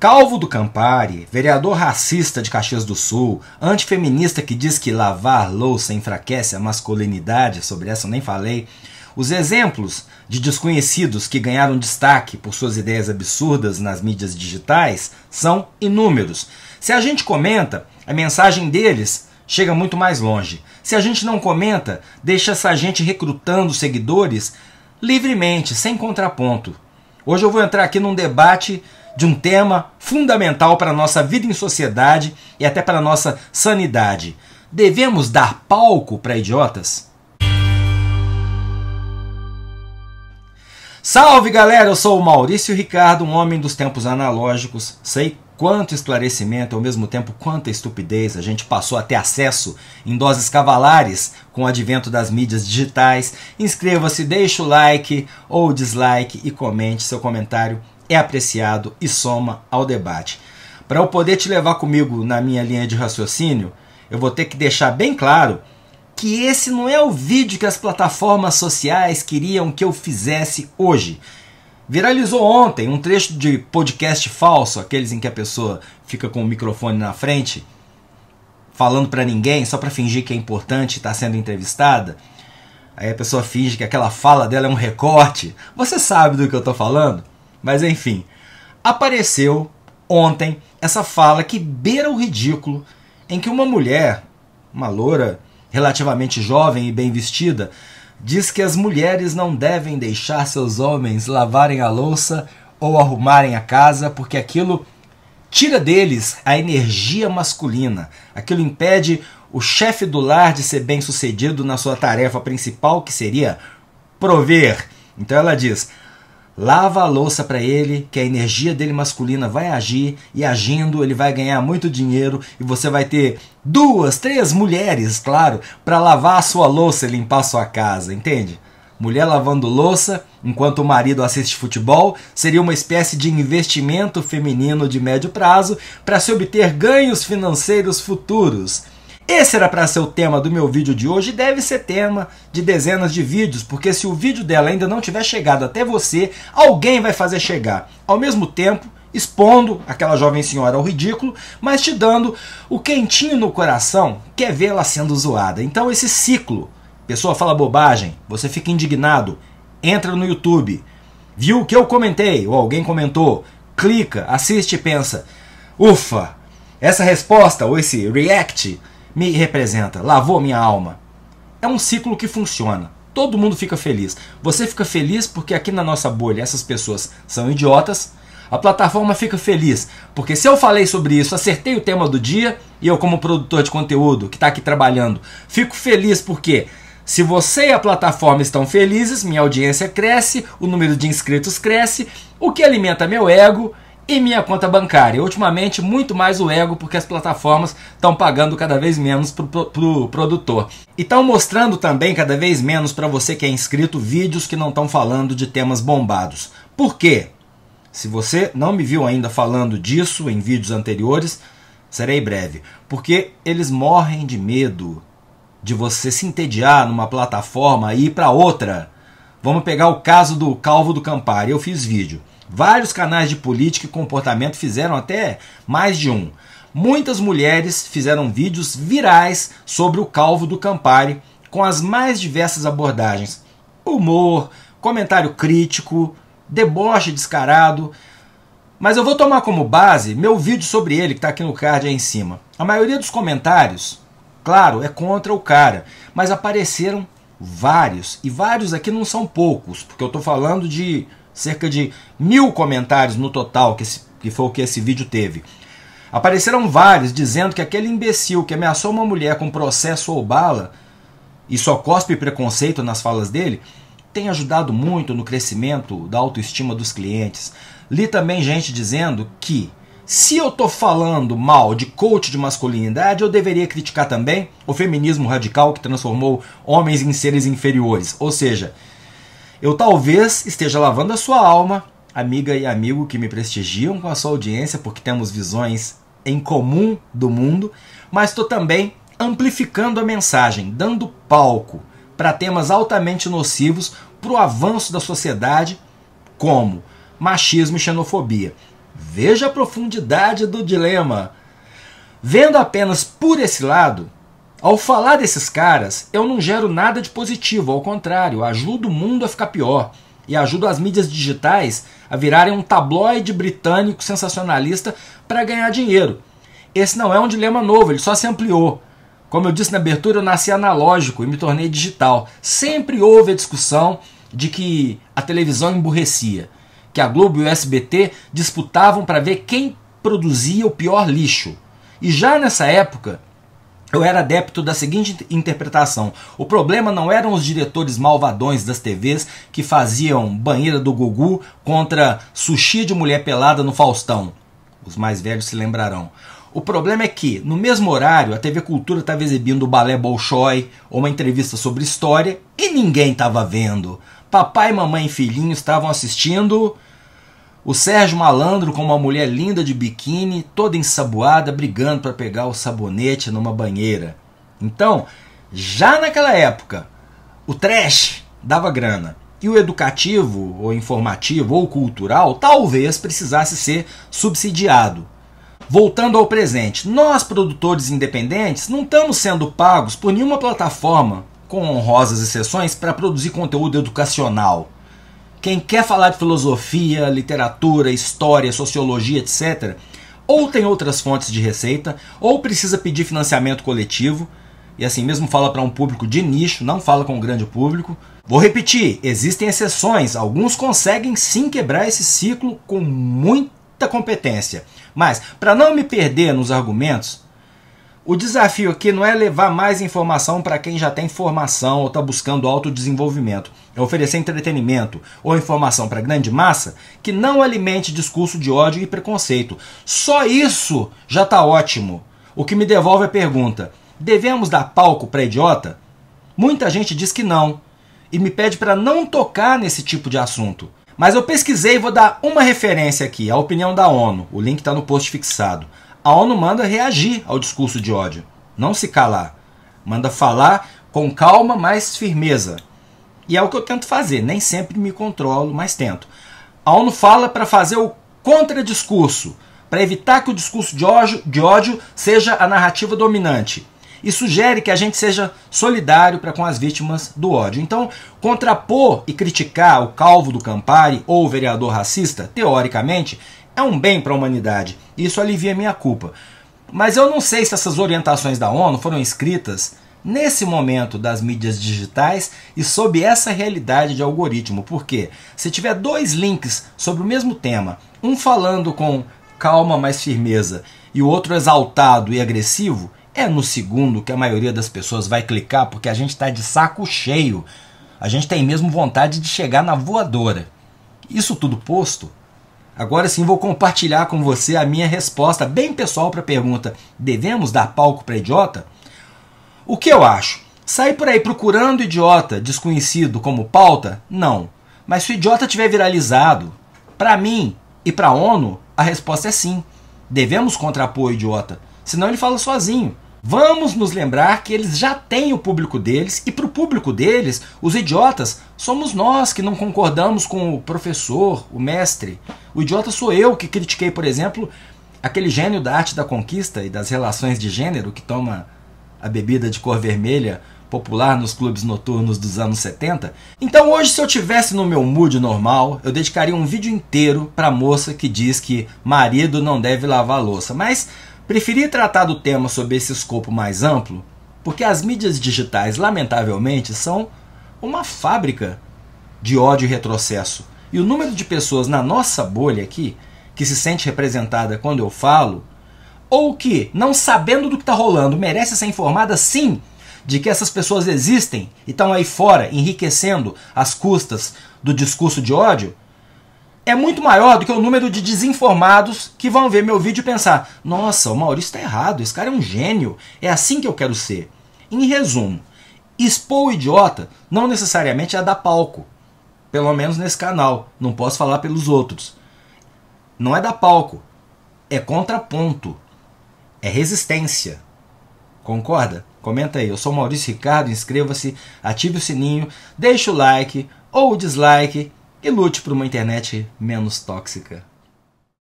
Calvo do Campari, vereador racista de Caxias do Sul, antifeminista que diz que lavar louça enfraquece a masculinidade, sobre essa eu nem falei. Os exemplos de desconhecidos que ganharam destaque por suas ideias absurdas nas mídias digitais são inúmeros. Se a gente comenta, a mensagem deles chega muito mais longe. Se a gente não comenta, deixa essa gente recrutando seguidores livremente, sem contraponto. Hoje eu vou entrar aqui num debate de um tema fundamental para a nossa vida em sociedade e até para a nossa sanidade. Devemos dar palco para idiotas? Salve galera, eu sou o Maurício Ricardo, um homem dos tempos analógicos. Sei quanto esclarecimento, e, ao mesmo tempo quanta estupidez a gente passou a ter acesso em doses cavalares com o advento das mídias digitais. Inscreva-se, deixe o like ou dislike e comente seu comentário é apreciado e soma ao debate. Para eu poder te levar comigo na minha linha de raciocínio, eu vou ter que deixar bem claro que esse não é o vídeo que as plataformas sociais queriam que eu fizesse hoje. Viralizou ontem um trecho de podcast falso, aqueles em que a pessoa fica com o microfone na frente, falando para ninguém, só para fingir que é importante, está sendo entrevistada. Aí a pessoa finge que aquela fala dela é um recorte. Você sabe do que eu estou falando? Mas enfim, apareceu ontem essa fala que beira o ridículo em que uma mulher, uma loura relativamente jovem e bem vestida, diz que as mulheres não devem deixar seus homens lavarem a louça ou arrumarem a casa porque aquilo tira deles a energia masculina, aquilo impede o chefe do lar de ser bem sucedido na sua tarefa principal, que seria prover. Então ela diz: Lava a louça para ele, que a energia dele masculina vai agir e agindo ele vai ganhar muito dinheiro e você vai ter duas, três mulheres, claro, para lavar a sua louça e limpar a sua casa, entende? Mulher lavando louça enquanto o marido assiste futebol seria uma espécie de investimento feminino de médio prazo para se obter ganhos financeiros futuros. Esse era para ser o tema do meu vídeo de hoje e deve ser tema de dezenas de vídeos, porque se o vídeo dela ainda não tiver chegado até você, alguém vai fazer chegar. Ao mesmo tempo, expondo aquela jovem senhora ao ridículo, mas te dando o quentinho no coração que é vê-la sendo zoada. Então esse ciclo, pessoa fala bobagem, você fica indignado, entra no YouTube, viu o que eu comentei ou alguém comentou, clica, assiste e pensa, ufa, essa resposta ou esse react me representa, lavou minha alma. É um ciclo que funciona. Todo mundo fica feliz. Você fica feliz porque aqui na nossa bolha essas pessoas são idiotas. A plataforma fica feliz porque se eu falei sobre isso, acertei o tema do dia e eu, como produtor de conteúdo que está aqui trabalhando, fico feliz porque se você e a plataforma estão felizes, minha audiência cresce, o número de inscritos cresce, o que alimenta meu ego e minha conta bancária. Ultimamente, muito mais o ego, porque as plataformas estão pagando cada vez menos para o pro, pro produtor. E estão mostrando também cada vez menos para você que é inscrito vídeos que não estão falando de temas bombados. Por quê? Se você não me viu ainda falando disso em vídeos anteriores, serei breve. Porque eles morrem de medo de você se entediar numa plataforma e ir para outra. Vamos pegar o caso do Calvo do Campari. Eu fiz vídeo. Vários canais de política e comportamento fizeram até mais de um. Muitas mulheres fizeram vídeos virais sobre o calvo do Campari com as mais diversas abordagens: humor, comentário crítico, deboche descarado. Mas eu vou tomar como base meu vídeo sobre ele, que está aqui no card aí em cima. A maioria dos comentários, claro, é contra o cara, mas apareceram vários. E vários aqui não são poucos, porque eu estou falando de cerca de mil comentários no total, que, esse, que foi o que esse vídeo teve. Apareceram vários dizendo que aquele imbecil que ameaçou uma mulher com processo ou bala e só cospe preconceito nas falas dele, tem ajudado muito no crescimento da autoestima dos clientes. Li também gente dizendo que se eu tô falando mal de coach de masculinidade, eu deveria criticar também o feminismo radical que transformou homens em seres inferiores. Ou seja, eu talvez esteja lavando a sua alma, amiga e amigo que me prestigiam com a sua audiência, porque temos visões em comum do mundo, mas estou também amplificando a mensagem, dando palco para temas altamente nocivos para o avanço da sociedade, como machismo e xenofobia. Veja a profundidade do dilema. Vendo apenas por esse lado, ao falar desses caras, eu não gero nada de positivo, ao contrário, ajudo o mundo a ficar pior e ajudo as mídias digitais a virarem um tabloide britânico sensacionalista para ganhar dinheiro. Esse não é um dilema novo, ele só se ampliou. Como eu disse na abertura, eu nasci analógico e me tornei digital. Sempre houve a discussão de que a televisão emburrecia, que a Globo e o SBT disputavam para ver quem produzia o pior lixo. E já nessa época, eu era adepto da seguinte interpretação: o problema não eram os diretores malvadões das TVs que faziam banheira do Gugu contra sushi de mulher pelada no Faustão. Os mais velhos se lembrarão. O problema é que, no mesmo horário, a TV Cultura estava exibindo o balé Bolshoi ou uma entrevista sobre história e ninguém estava vendo. Papai, mamãe e filhinho estavam assistindo o Sérgio Malandro com uma mulher linda de biquíni, toda ensaboada, brigando para pegar o sabonete numa banheira. Então, já naquela época, o trash dava grana. E o educativo, ou informativo, ou cultural, talvez precisasse ser subsidiado. Voltando ao presente, nós, produtores independentes, não estamos sendo pagos por nenhuma plataforma, com honrosas exceções, para produzir conteúdo educacional quem quer falar de filosofia, literatura, história, sociologia, etc., ou tem outras fontes de receita, ou precisa pedir financiamento coletivo, e assim mesmo fala para um público de nicho, não fala com um grande público. Vou repetir, existem exceções, alguns conseguem sim quebrar esse ciclo com muita competência. Mas, para não me perder nos argumentos, o desafio aqui não é levar mais informação para quem já tem formação ou está buscando autodesenvolvimento. É oferecer entretenimento ou informação para a grande massa que não alimente discurso de ódio e preconceito. Só isso já está ótimo. O que me devolve a pergunta: devemos dar palco para idiota? Muita gente diz que não e me pede para não tocar nesse tipo de assunto. Mas eu pesquisei e vou dar uma referência aqui, a opinião da ONU. O link está no post fixado. A ONU manda reagir ao discurso de ódio, não se calar. Manda falar com calma, mas firmeza. E é o que eu tento fazer, nem sempre me controlo, mas tento. A ONU fala para fazer o contradiscurso, para evitar que o discurso de ódio, de ódio seja a narrativa dominante. E sugere que a gente seja solidário para com as vítimas do ódio. Então, contrapor e criticar o calvo do Campari ou o vereador racista, teoricamente, é um bem para a humanidade. Isso alivia minha culpa. Mas eu não sei se essas orientações da ONU foram escritas nesse momento das mídias digitais e sob essa realidade de algoritmo. Porque se tiver dois links sobre o mesmo tema, um falando com calma mais firmeza e o outro exaltado e agressivo, é no segundo que a maioria das pessoas vai clicar porque a gente está de saco cheio. A gente tem mesmo vontade de chegar na voadora. Isso tudo posto, Agora sim vou compartilhar com você a minha resposta bem pessoal para a pergunta: devemos dar palco para idiota? O que eu acho? Sair por aí procurando idiota desconhecido como pauta? Não. Mas se o idiota tiver viralizado, para mim e para a ONU, a resposta é sim. Devemos contrapor o idiota, senão ele fala sozinho. Vamos nos lembrar que eles já têm o público deles e para o público deles, os idiotas, somos nós que não concordamos com o professor, o mestre. O idiota sou eu que critiquei, por exemplo, aquele gênio da arte da conquista e das relações de gênero que toma a bebida de cor vermelha popular nos clubes noturnos dos anos 70. Então hoje, se eu tivesse no meu mood normal, eu dedicaria um vídeo inteiro para a moça que diz que marido não deve lavar louça. Mas Preferi tratar do tema sob esse escopo mais amplo, porque as mídias digitais, lamentavelmente, são uma fábrica de ódio e retrocesso. E o número de pessoas na nossa bolha aqui, que se sente representada quando eu falo, ou que, não sabendo do que está rolando, merece ser informada sim de que essas pessoas existem e estão aí fora enriquecendo as custas do discurso de ódio, é muito maior do que o número de desinformados que vão ver meu vídeo e pensar: nossa, o Maurício está errado, esse cara é um gênio, é assim que eu quero ser. Em resumo, expor o idiota não necessariamente é dar palco, pelo menos nesse canal, não posso falar pelos outros. Não é dar palco, é contraponto, é resistência. Concorda? Comenta aí. Eu sou Maurício Ricardo, inscreva-se, ative o sininho, deixe o like ou o dislike e lute por uma internet menos tóxica.